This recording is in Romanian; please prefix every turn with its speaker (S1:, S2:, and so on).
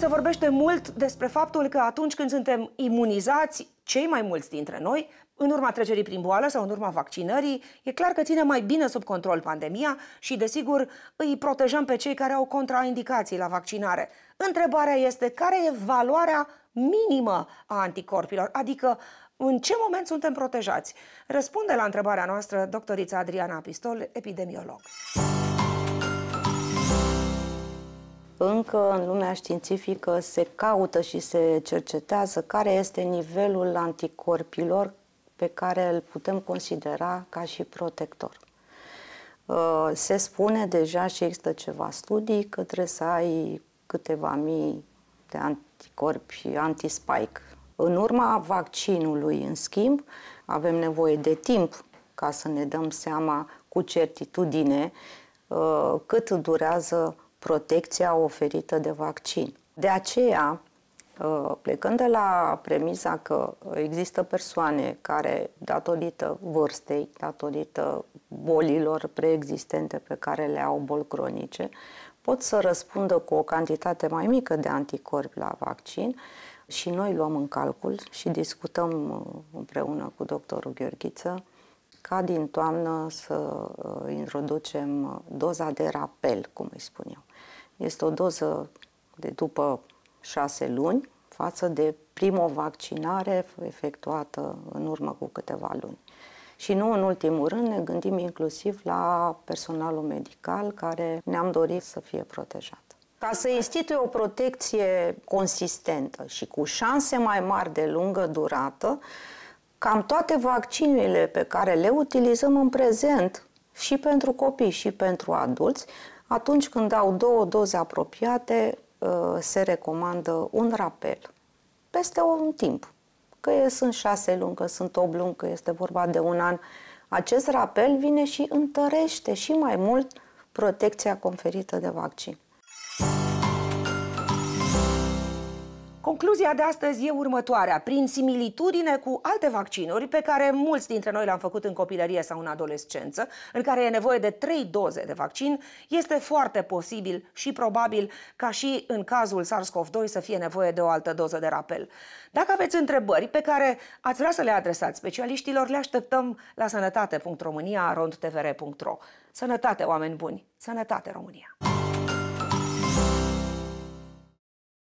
S1: se vorbește mult despre faptul că atunci când suntem imunizați, cei mai mulți dintre noi, în urma trecerii prin boală sau în urma vaccinării, e clar că ține mai bine sub control pandemia și, desigur, îi protejăm pe cei care au contraindicații la vaccinare. Întrebarea este care e valoarea minimă a anticorpilor, adică în ce moment suntem protejați? Răspunde la întrebarea noastră doctorița Adriana Pistol, epidemiolog.
S2: Încă în lumea științifică se caută și se cercetează care este nivelul anticorpilor pe care îl putem considera ca și protector. Uh, se spune deja și există ceva studii că trebuie să ai câteva mii de anticorpi anti-spike. În urma vaccinului, în schimb, avem nevoie de timp ca să ne dăm seama cu certitudine uh, cât durează protecția oferită de vaccin. De aceea, ă, plecând de la premisa că există persoane care, datorită vârstei, datorită bolilor preexistente pe care le au, boli cronice, pot să răspundă cu o cantitate mai mică de anticorpi la vaccin și noi luăm în calcul și discutăm ă, împreună cu doctorul Gheorghiță ca din toamnă să ă, introducem doza de rapel, cum îi spun eu. Este o doză de după șase luni față de prima vaccinare efectuată în urmă cu câteva luni. Și nu în ultimul rând ne gândim inclusiv la personalul medical care ne-am dorit să fie protejat. Ca să institui o protecție consistentă și cu șanse mai mari de lungă durată, cam toate vaccinurile pe care le utilizăm în prezent și pentru copii și pentru adulți atunci când au două doze apropiate, uh, se recomandă un rapel peste un timp. Că sunt șase luni, că sunt 8 luni, că este vorba de un an. Acest rapel vine și întărește și mai mult protecția conferită de vaccin.
S1: Concluzia de astăzi e următoarea. Prin similitudine cu alte vaccinuri pe care mulți dintre noi le-am făcut în copilărie sau în adolescență, în care e nevoie de trei doze de vaccin, este foarte posibil și probabil ca și în cazul SARS-CoV-2 să fie nevoie de o altă doză de rapel. Dacă aveți întrebări pe care ați vrea să le adresați specialiștilor, le așteptăm la sănătate.românia.rondtvr.ro Sănătate, oameni buni! Sănătate, România!